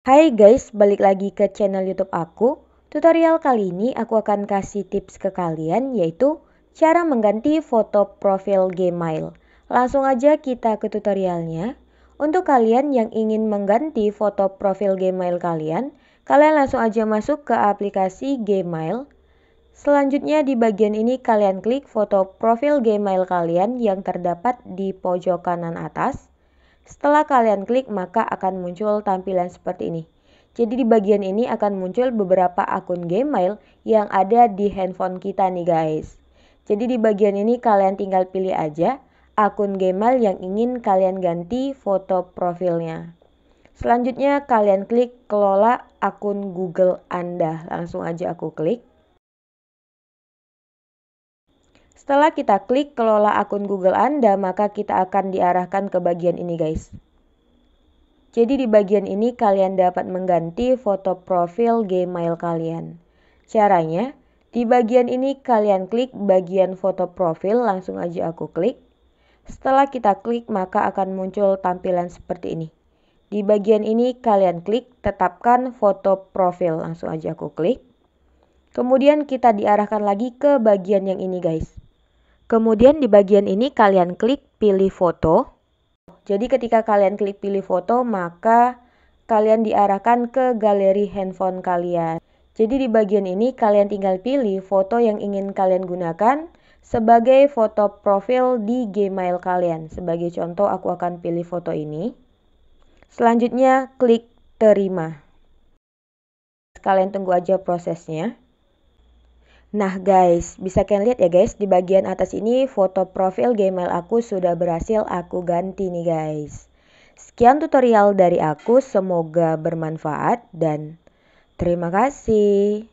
Hai guys, balik lagi ke channel YouTube aku. Tutorial kali ini aku akan kasih tips ke kalian yaitu cara mengganti foto profil Gmail. Langsung aja kita ke tutorialnya. Untuk kalian yang ingin mengganti foto profil Gmail kalian, kalian langsung aja masuk ke aplikasi Gmail. Selanjutnya di bagian ini kalian klik foto profil Gmail kalian yang terdapat di pojok kanan atas. Setelah kalian klik, maka akan muncul tampilan seperti ini. Jadi di bagian ini akan muncul beberapa akun Gmail yang ada di handphone kita nih guys. Jadi di bagian ini kalian tinggal pilih aja akun Gmail yang ingin kalian ganti foto profilnya. Selanjutnya kalian klik kelola akun Google Anda. Langsung aja aku klik. Setelah kita klik kelola akun Google Anda, maka kita akan diarahkan ke bagian ini guys. Jadi di bagian ini kalian dapat mengganti foto profil Gmail kalian. Caranya, di bagian ini kalian klik bagian foto profil, langsung aja aku klik. Setelah kita klik, maka akan muncul tampilan seperti ini. Di bagian ini kalian klik tetapkan foto profil, langsung aja aku klik. Kemudian kita diarahkan lagi ke bagian yang ini guys. Kemudian di bagian ini kalian klik pilih foto. Jadi ketika kalian klik pilih foto, maka kalian diarahkan ke galeri handphone kalian. Jadi di bagian ini kalian tinggal pilih foto yang ingin kalian gunakan sebagai foto profil di Gmail kalian. Sebagai contoh aku akan pilih foto ini. Selanjutnya klik terima. Kalian tunggu aja prosesnya. Nah guys, bisa kalian lihat ya guys, di bagian atas ini foto profil Gmail aku sudah berhasil aku ganti nih guys. Sekian tutorial dari aku, semoga bermanfaat dan terima kasih.